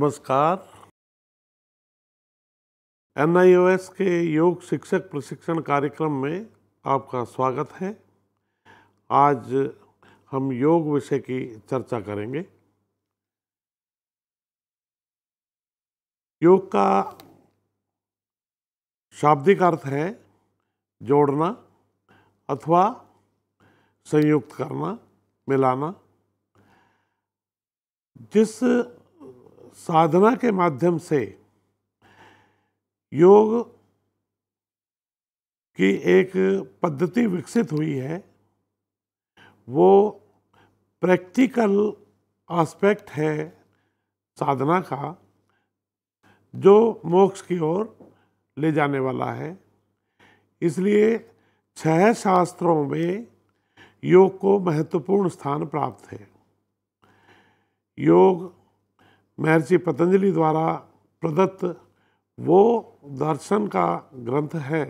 नमस्कार एन के योग शिक्षक प्रशिक्षण कार्यक्रम में आपका स्वागत है आज हम योग विषय की चर्चा करेंगे योग का शाब्दिक अर्थ है जोड़ना अथवा संयुक्त करना मिलाना जिस साधना के माध्यम से योग की एक पद्धति विकसित हुई है वो प्रैक्टिकल एस्पेक्ट है साधना का जो मोक्ष की ओर ले जाने वाला है इसलिए छह शास्त्रों में योग को महत्वपूर्ण स्थान प्राप्त है योग महर्षि पतंजलि द्वारा प्रदत्त वो दर्शन का ग्रंथ है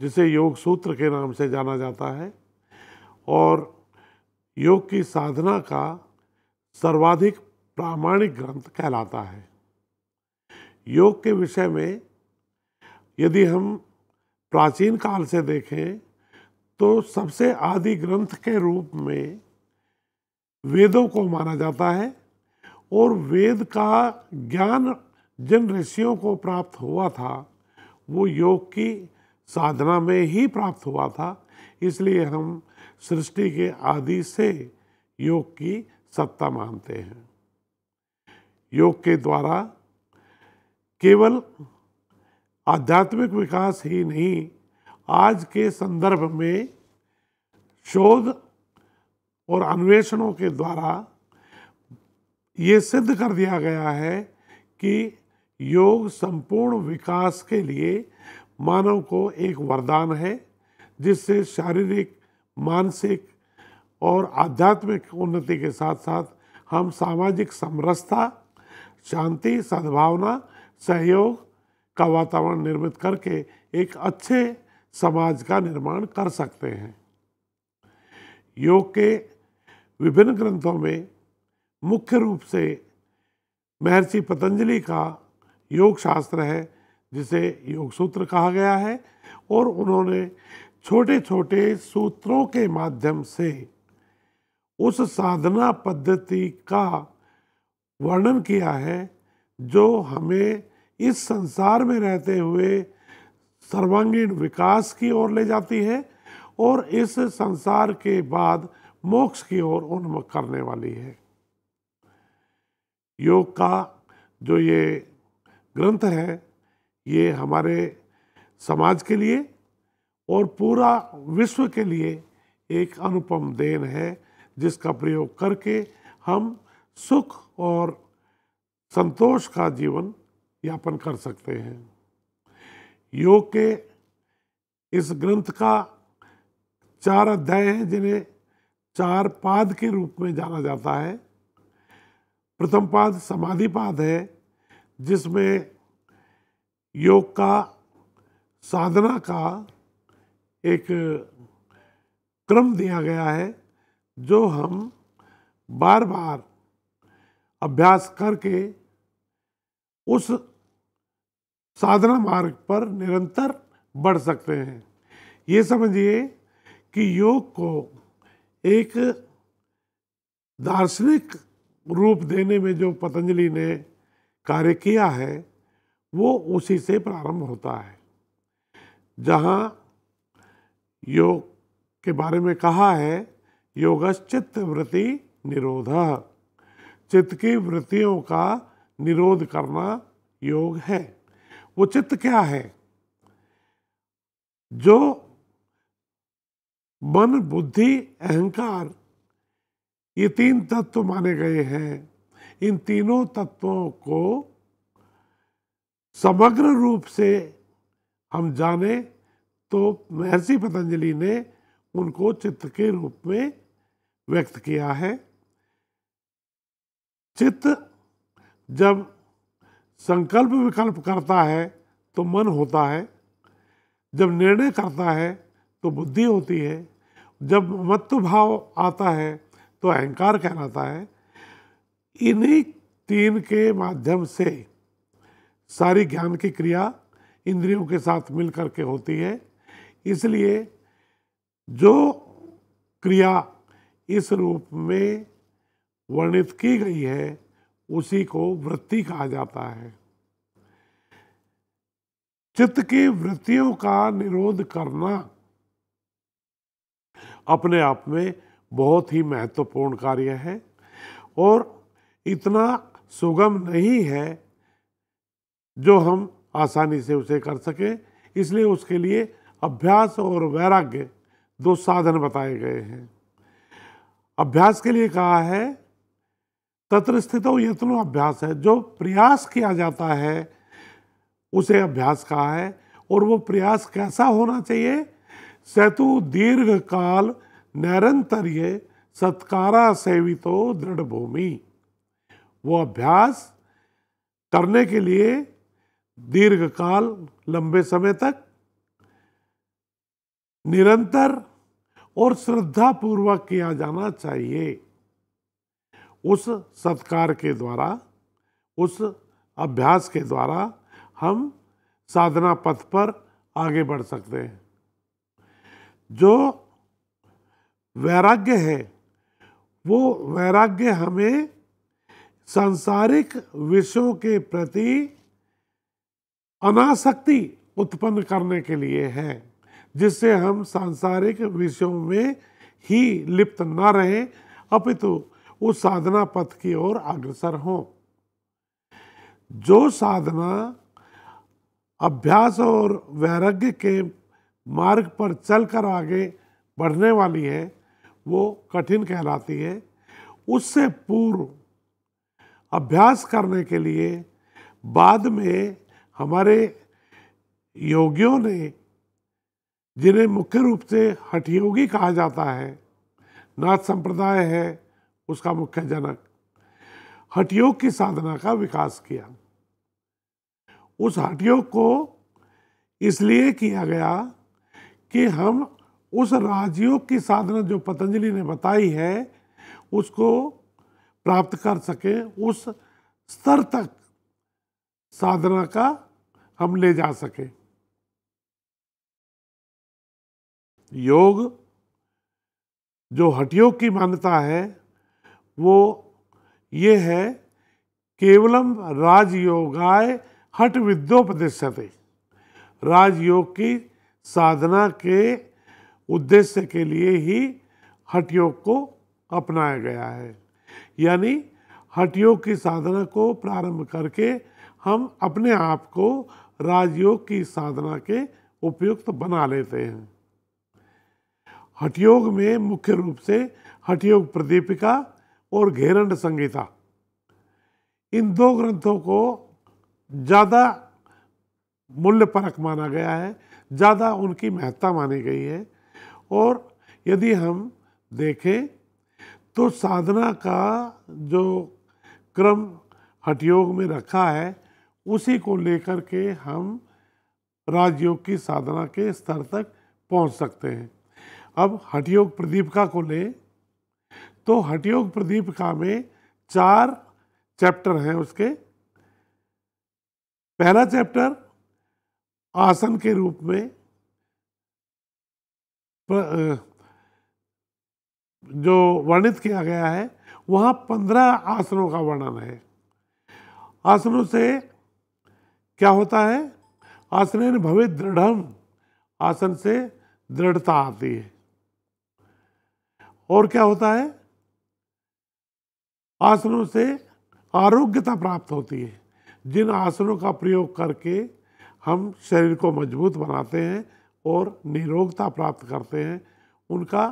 जिसे योग सूत्र के नाम से जाना जाता है और योग की साधना का सर्वाधिक प्रामाणिक ग्रंथ कहलाता है योग के विषय में यदि हम प्राचीन काल से देखें तो सबसे आदि ग्रंथ के रूप में वेदों को माना जाता है और वेद का ज्ञान जिन ऋषियों को प्राप्त हुआ था वो योग की साधना में ही प्राप्त हुआ था इसलिए हम सृष्टि के आदि से योग की सत्ता मानते हैं योग के द्वारा केवल आध्यात्मिक विकास ही नहीं आज के संदर्भ में शोध और अन्वेषणों के द्वारा ये सिद्ध कर दिया गया है कि योग संपूर्ण विकास के लिए मानव को एक वरदान है जिससे शारीरिक मानसिक और आध्यात्मिक उन्नति के साथ साथ हम सामाजिक समरसता शांति सद्भावना सहयोग का वातावरण निर्मित करके एक अच्छे समाज का निर्माण कर सकते हैं योग के विभिन्न ग्रंथों में मुख्य रूप से महर्षि पतंजलि का योग शास्त्र है जिसे योग सूत्र कहा गया है और उन्होंने छोटे छोटे सूत्रों के माध्यम से उस साधना पद्धति का वर्णन किया है जो हमें इस संसार में रहते हुए सर्वांगीण विकास की ओर ले जाती है और इस संसार के बाद मोक्ष की ओर उन्मुख करने वाली है योग का जो ये ग्रंथ है ये हमारे समाज के लिए और पूरा विश्व के लिए एक अनुपम देन है जिसका प्रयोग करके हम सुख और संतोष का जीवन यापन कर सकते हैं योग के इस ग्रंथ का चार अध्याय हैं जिन्हें चार पाद के रूप में जाना जाता है प्रथम पाद समाधि पाद है जिसमें योग का साधना का एक क्रम दिया गया है जो हम बार बार अभ्यास करके उस साधना मार्ग पर निरंतर बढ़ सकते हैं ये समझिए कि योग को एक दार्शनिक रूप देने में जो पतंजलि ने कार्य किया है वो उसी से प्रारंभ होता है जहाँ योग के बारे में कहा है चित्त वृत्ति निरोध चित्त की वृत्तियों का निरोध करना योग है वो चित्त क्या है जो मन बुद्धि अहंकार ये तीन तत्व माने गए हैं इन तीनों तत्वों को समग्र रूप से हम जाने तो महर्षि पतंजलि ने उनको चित्त के रूप में व्यक्त किया है चित्त जब संकल्प विकल्प करता है तो मन होता है जब निर्णय करता है तो बुद्धि होती है जब मत्व भाव आता है तो अहंकार कहलाता है इन्हीं तीन के माध्यम से सारी ज्ञान की क्रिया इंद्रियों के साथ मिल के होती है इसलिए जो क्रिया इस रूप में वर्णित की गई है उसी को वृत्ति कहा जाता है चित्त की वृत्तियों का निरोध करना अपने आप में बहुत ही महत्वपूर्ण कार्य है और इतना सुगम नहीं है जो हम आसानी से उसे कर सकें इसलिए उसके लिए अभ्यास और वैराग्य दो साधन बताए गए हैं अभ्यास के लिए कहा है तत्र स्थित यत्नो अभ्यास है जो प्रयास किया जाता है उसे अभ्यास कहा है और वो प्रयास कैसा होना चाहिए सेतु दीर्घ काल नैरंतर्य सत्कारा सेवितो दृढ़ भूमि वो अभ्यास करने के लिए दीर्घ काल लंबे समय तक निरंतर और श्रद्धा पूर्वक किया जाना चाहिए उस सत्कार के द्वारा उस अभ्यास के द्वारा हम साधना पथ पर आगे बढ़ सकते हैं जो वैराग्य है वो वैराग्य हमें सांसारिक विषयों के प्रति अनासक्ति उत्पन्न करने के लिए है जिससे हम सांसारिक विषयों में ही लिप्त न रहें अपितु उस साधना पथ की ओर अग्रसर हों जो साधना अभ्यास और वैराग्य के मार्ग पर चलकर आगे बढ़ने वाली है वो कठिन कहलाती है उससे पूर्व अभ्यास करने के लिए बाद में हमारे योगियों ने जिन्हें मुख्य रूप से योगी कहा जाता है नाथ संप्रदाय है उसका मुख्य जनक योग की साधना का विकास किया उस हठयोग को इसलिए किया गया कि हम उस राजयोग की साधना जो पतंजलि ने बताई है उसको प्राप्त कर सके उस स्तर तक साधना का हम ले जा सके योग जो हटयोग की मान्यता है वो ये है केवलम राजयोगाय हट विद्योपदेश राजयोग की साधना के उद्देश्य के लिए ही हठ योग को अपनाया गया है यानी हठ योग की साधना को प्रारंभ करके हम अपने आप को राजयोग की साधना के उपयुक्त बना लेते हैं हठयोग में मुख्य रूप से हठयोग प्रदीपिका और घेरंड संगीता इन दो ग्रंथों को ज़्यादा मूल्य परक माना गया है ज़्यादा उनकी महत्ता मानी गई है और यदि हम देखें तो साधना का जो क्रम हठयोग में रखा है उसी को लेकर के हम राजयोग की साधना के स्तर तक पहुंच सकते हैं अब हठयोग प्रदीपिका को लें तो हठयोग प्रदीपिका में चार चैप्टर हैं उसके पहला चैप्टर आसन के रूप में जो वर्णित किया गया है वहाँ पंद्रह आसनों का वर्णन है आसनों से क्या होता है आसन भवे दृढ़ आसन से दृढ़ता आती है और क्या होता है आसनों से आरोग्यता प्राप्त होती है जिन आसनों का प्रयोग करके हम शरीर को मजबूत बनाते हैं और निरोगता प्राप्त करते हैं उनका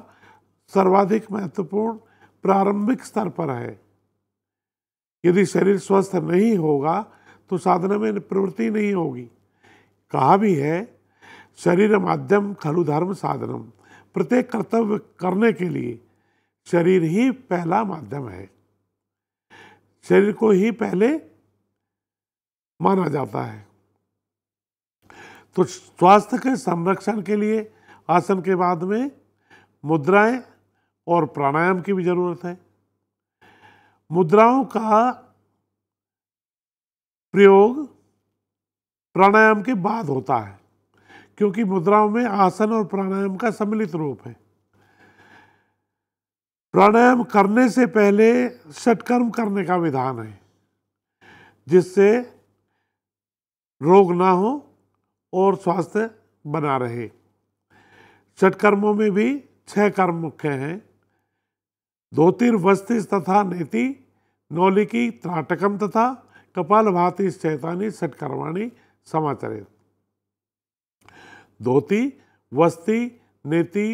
सर्वाधिक महत्वपूर्ण प्रारंभिक स्तर पर है यदि शरीर स्वस्थ नहीं होगा तो साधना में प्रवृत्ति नहीं होगी कहा भी है शरीर माध्यम खलु धर्म साधनम प्रत्येक कर्तव्य करने के लिए शरीर ही पहला माध्यम है शरीर को ही पहले माना जाता है तो स्वास्थ्य के संरक्षण के लिए आसन के बाद में मुद्राएं और प्राणायाम की भी जरूरत है मुद्राओं का प्रयोग प्राणायाम के बाद होता है क्योंकि मुद्राओं में आसन और प्राणायाम का सम्मिलित रूप है प्राणायाम करने से पहले षटकर्म करने का विधान है जिससे रोग ना हो और स्वास्थ्य बना रहे कर्मों में भी छह कर्म मुख्य हैं धोतिर वस्ति तथा नेति नौलिकी त्राटकम तथा कपाल भाती चैतानी षटकर्माणी समाचरित धोती वस्ती नेति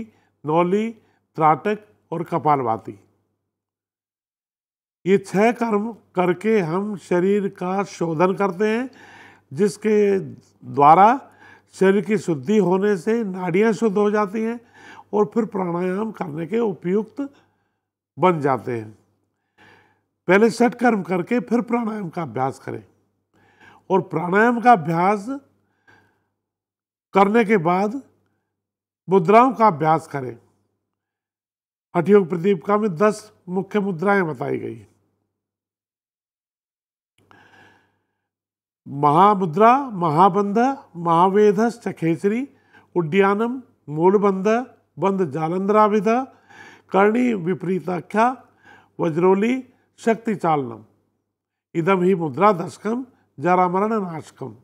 नौली त्राटक और कपालभाती ये छह कर्म करके हम शरीर का शोधन करते हैं जिसके द्वारा शरीर की शुद्धि होने से नाड़ियाँ शुद्ध हो जाती हैं और फिर प्राणायाम करने के उपयुक्त बन जाते हैं पहले कर्म करके फिर प्राणायाम का अभ्यास करें और प्राणायाम का अभ्यास करने के बाद मुद्राओं का अभ्यास करें प्रदीप प्रदीपिका में दस मुख्य मुद्राएं बताई गई महामुद्रा महाबंध महावेधश्च खेसरी उड्डयानम मूलबंध बंध जालंधराविध कर्णी विपरीताख्या वज्रोली शक्ति चालनम इदम ही मुद्रा दशकम जरामरण नाशकम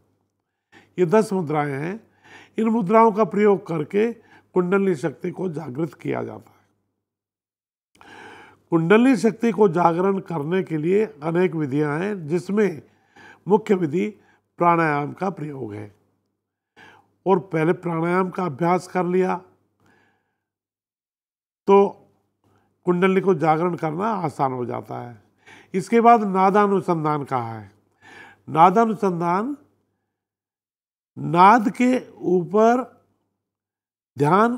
ये दस मुद्राएं हैं इन मुद्राओं का प्रयोग करके कुंडली शक्ति को जागृत किया जाता है कुंडली शक्ति को जागरण करने के लिए अनेक विधियां हैं जिसमें मुख्य विधि प्राणायाम का प्रयोग है और पहले प्राणायाम का अभ्यास कर लिया तो कुंडली को जागरण करना आसान हो जाता है इसके बाद नादानुसंधान कहा है नादानुसंधान नाद के ऊपर ध्यान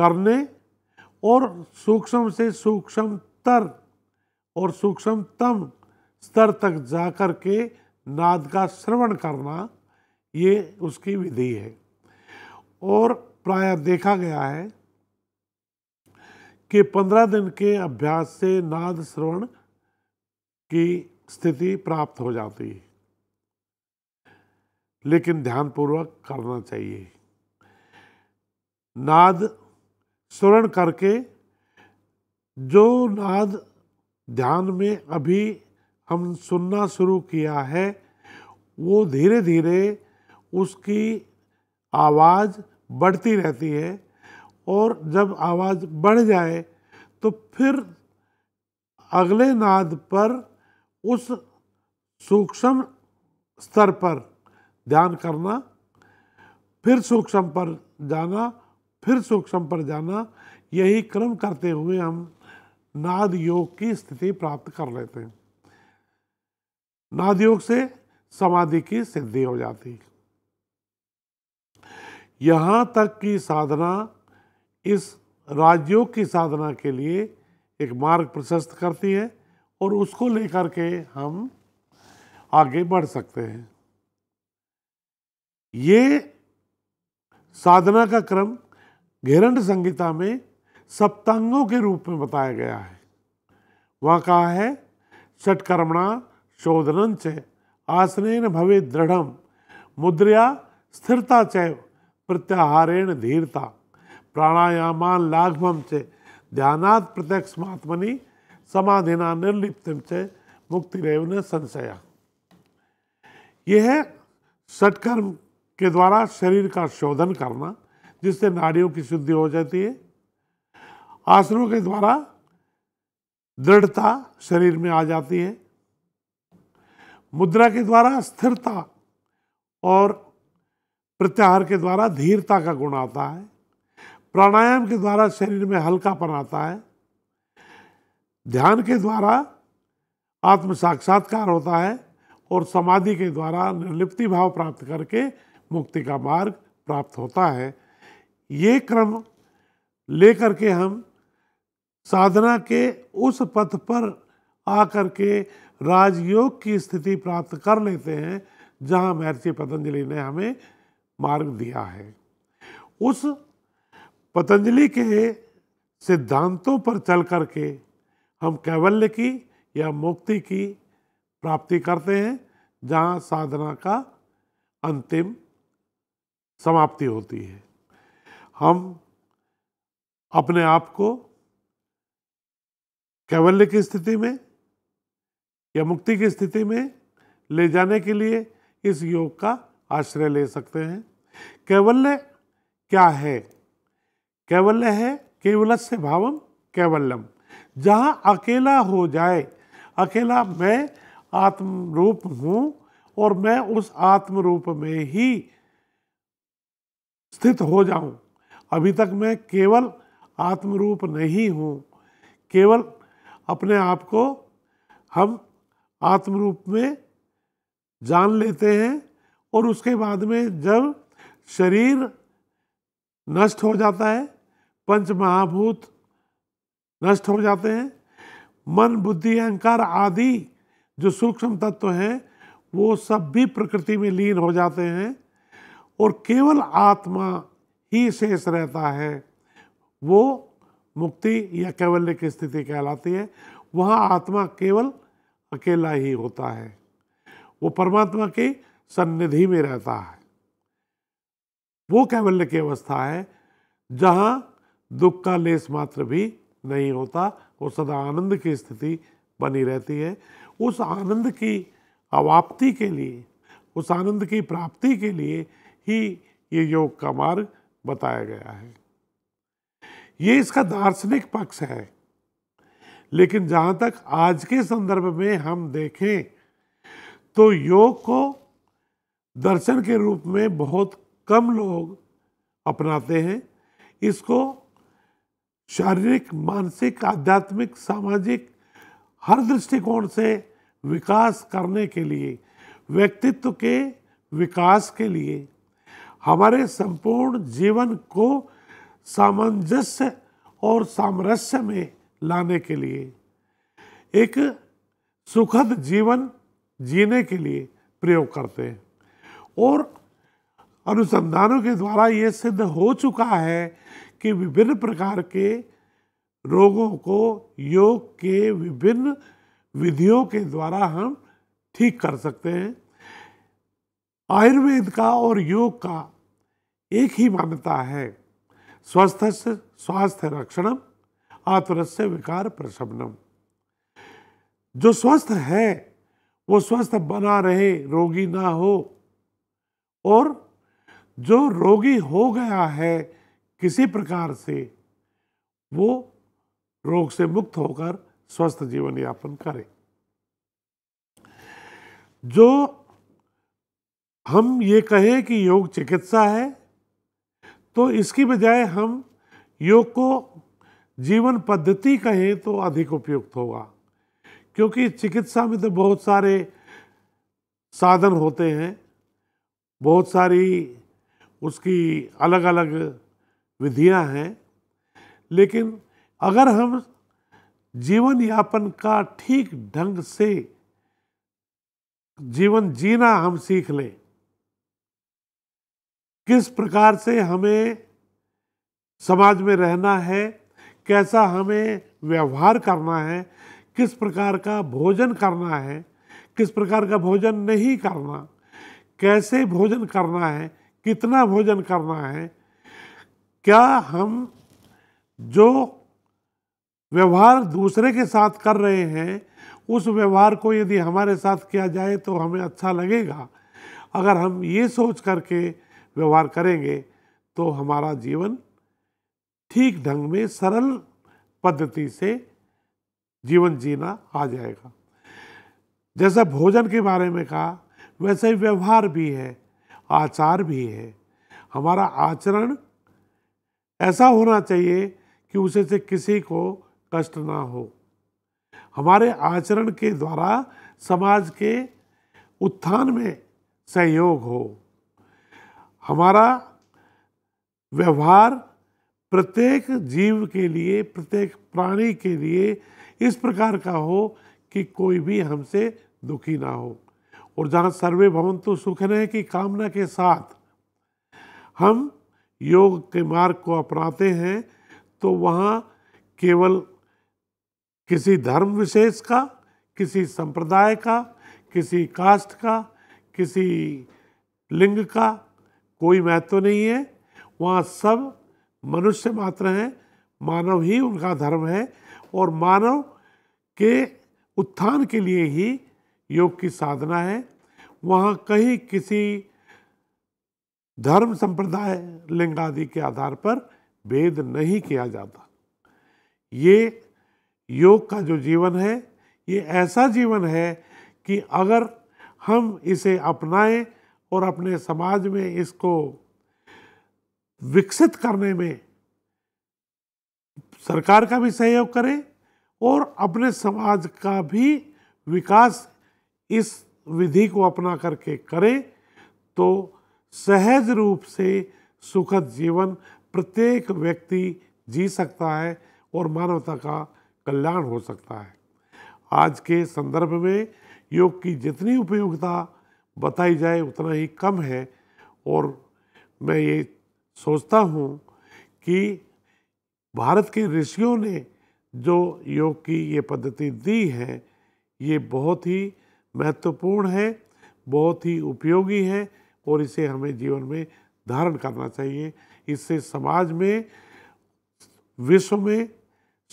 करने और सूक्ष्म से सूक्ष्मतर और सूक्ष्मतम स्तर तक जाकर के नाद का श्रवण करना ये उसकी विधि है और प्राय देखा गया है कि पंद्रह दिन के अभ्यास से नाद श्रवण की स्थिति प्राप्त हो जाती है लेकिन ध्यानपूर्वक करना चाहिए नाद श्रवण करके जो नाद ध्यान में अभी हम सुनना शुरू किया है वो धीरे धीरे उसकी आवाज़ बढ़ती रहती है और जब आवाज़ बढ़ जाए तो फिर अगले नाद पर उस सूक्ष्म स्तर पर ध्यान करना फिर सूक्ष्म पर जाना फिर सूक्ष्म पर जाना यही क्रम करते हुए हम नाद योग की स्थिति प्राप्त कर लेते हैं नादयोग से समाधि की सिद्धि हो जाती यहां तक की साधना इस राजयोग की साधना के लिए एक मार्ग प्रशस्त करती है और उसको लेकर के हम आगे बढ़ सकते हैं ये साधना का क्रम घेरण संगीता में सप्तांगों के रूप में बताया गया है वहां कहा है षटकर्मणा शोधनं च आसनेन भवे दृढ़ मुद्रया स्थिरता च प्रत्याहारेण धीरता प्राणायामान लाघवम च ध्याना प्रत्यक्षमात्मनि समाधिना निर्लिप्त च मुक्तिरव न संशया यह है षटकर्म के द्वारा शरीर का शोधन करना जिससे नाड़ियों की शुद्धि हो जाती है आसनों के द्वारा दृढ़ता शरीर में आ जाती है मुद्रा के द्वारा स्थिरता और प्रत्याहार के द्वारा धीरता का गुण आता है प्राणायाम के द्वारा शरीर में हल्कापन आता है ध्यान के द्वारा आत्म साक्षात्कार होता है और समाधि के द्वारा निर्लिप्ति भाव प्राप्त करके मुक्ति का मार्ग प्राप्त होता है ये क्रम लेकर के हम साधना के उस पथ पर आकर के राजयोग की स्थिति प्राप्त कर लेते हैं जहाँ महर्षि पतंजलि ने हमें मार्ग दिया है उस पतंजलि के सिद्धांतों पर चल करके हम कैवल्य की या मुक्ति की प्राप्ति करते हैं जहाँ साधना का अंतिम समाप्ति होती है हम अपने आप को कैवल्य की स्थिति में या मुक्ति की स्थिति में ले जाने के लिए इस योग का आश्रय ले सकते हैं कैवल्य क्या है कैवल्य है केवल से भावम कैवल्यम जहाँ अकेला हो जाए अकेला मैं आत्म रूप हूँ और मैं उस आत्म रूप में ही स्थित हो जाऊं अभी तक मैं केवल आत्मरूप नहीं हूँ केवल अपने आप को हम आत्मरूप में जान लेते हैं और उसके बाद में जब शरीर नष्ट हो जाता है पंच महाभूत नष्ट हो जाते हैं मन बुद्धि अहंकार आदि जो सूक्ष्म तत्व हैं वो सब भी प्रकृति में लीन हो जाते हैं और केवल आत्मा ही शेष रहता है वो मुक्ति या कैवल्य की स्थिति कहलाती है वहाँ आत्मा केवल अकेला ही होता है वो परमात्मा की सन्निधि में रहता है वो कैवल्य की अवस्था है जहाँ दुख का लेस मात्र भी नहीं होता वो सदा आनंद की स्थिति बनी रहती है उस आनंद की अवाप्ति के लिए उस आनंद की प्राप्ति के लिए ही ये योग का मार्ग बताया गया है ये इसका दार्शनिक पक्ष है लेकिन जहाँ तक आज के संदर्भ में हम देखें तो योग को दर्शन के रूप में बहुत कम लोग अपनाते हैं इसको शारीरिक मानसिक आध्यात्मिक सामाजिक हर दृष्टिकोण से विकास करने के लिए व्यक्तित्व के विकास के लिए हमारे संपूर्ण जीवन को सामंजस्य और सामरस्य में लाने के लिए एक सुखद जीवन जीने के लिए प्रयोग करते हैं और अनुसंधानों के द्वारा ये सिद्ध हो चुका है कि विभिन्न प्रकार के रोगों को योग के विभिन्न विधियों के द्वारा हम ठीक कर सकते हैं आयुर्वेद का और योग का एक ही मान्यता है स्वस्थ स्वास्थ्य रक्षणम आतुरस्य विकार प्रसन्नम जो स्वस्थ है वो स्वस्थ बना रहे रोगी ना हो और जो रोगी हो गया है किसी प्रकार से वो रोग से मुक्त होकर स्वस्थ जीवन यापन करे जो हम ये कहें कि योग चिकित्सा है तो इसकी बजाय हम योग को जीवन पद्धति कहें तो अधिक उपयुक्त होगा क्योंकि चिकित्सा में तो बहुत सारे साधन होते हैं बहुत सारी उसकी अलग अलग विधियां हैं लेकिन अगर हम जीवन यापन का ठीक ढंग से जीवन जीना हम सीख लें किस प्रकार से हमें समाज में रहना है कैसा हमें व्यवहार करना है किस प्रकार का भोजन करना है किस प्रकार का भोजन नहीं करना कैसे भोजन करना है कितना भोजन करना है क्या हम जो व्यवहार दूसरे के साथ कर रहे हैं उस व्यवहार को यदि हमारे साथ किया जाए तो हमें अच्छा लगेगा अगर हम ये सोच करके व्यवहार करेंगे तो हमारा जीवन ठीक ढंग में सरल पद्धति से जीवन जीना आ जाएगा जैसा भोजन के बारे में कहा वैसे ही व्यवहार भी है आचार भी है हमारा आचरण ऐसा होना चाहिए कि उसे से किसी को कष्ट ना हो हमारे आचरण के द्वारा समाज के उत्थान में सहयोग हो हमारा व्यवहार प्रत्येक जीव के लिए प्रत्येक प्राणी के लिए इस प्रकार का हो कि कोई भी हमसे दुखी ना हो और जहाँ सर्वे भवंतु सुख रहे की कामना के साथ हम योग के मार्ग को अपनाते हैं तो वहाँ केवल किसी धर्म विशेष का किसी संप्रदाय का किसी कास्ट का किसी लिंग का कोई महत्व नहीं है वहाँ सब मनुष्य मात्र हैं मानव ही उनका धर्म है और मानव के उत्थान के लिए ही योग की साधना है वहाँ कहीं किसी धर्म संप्रदाय लिंग आदि के आधार पर भेद नहीं किया जाता ये योग का जो जीवन है ये ऐसा जीवन है कि अगर हम इसे अपनाएं और अपने समाज में इसको विकसित करने में सरकार का भी सहयोग करें और अपने समाज का भी विकास इस विधि को अपना करके करें तो सहज रूप से सुखद जीवन प्रत्येक व्यक्ति जी सकता है और मानवता का कल्याण हो सकता है आज के संदर्भ में योग की जितनी उपयोगिता बताई जाए उतना ही कम है और मैं ये सोचता हूँ कि भारत के ऋषियों ने जो योग की ये पद्धति दी है ये बहुत ही महत्वपूर्ण है बहुत ही उपयोगी है और इसे हमें जीवन में धारण करना चाहिए इससे समाज में विश्व में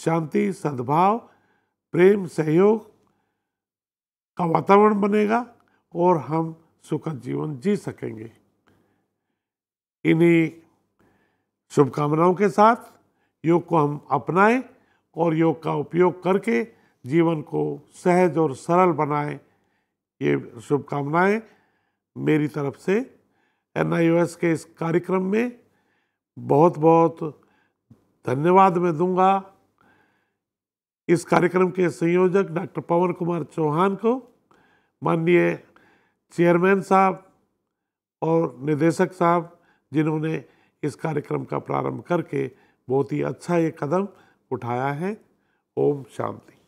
शांति सद्भाव प्रेम सहयोग का वातावरण बनेगा और हम सुखद जीवन जी सकेंगे इन्हीं शुभकामनाओं के साथ योग को हम अपनाएं और योग का उपयोग करके जीवन को सहज और सरल बनाएं ये शुभकामनाएं मेरी तरफ से एन के इस कार्यक्रम में बहुत बहुत धन्यवाद मैं दूंगा इस कार्यक्रम के संयोजक डॉक्टर पवन कुमार चौहान को माननीय चेयरमैन साहब और निदेशक साहब जिन्होंने इस कार्यक्रम का प्रारंभ करके बहुत ही अच्छा ये कदम उठाया है ओम शांति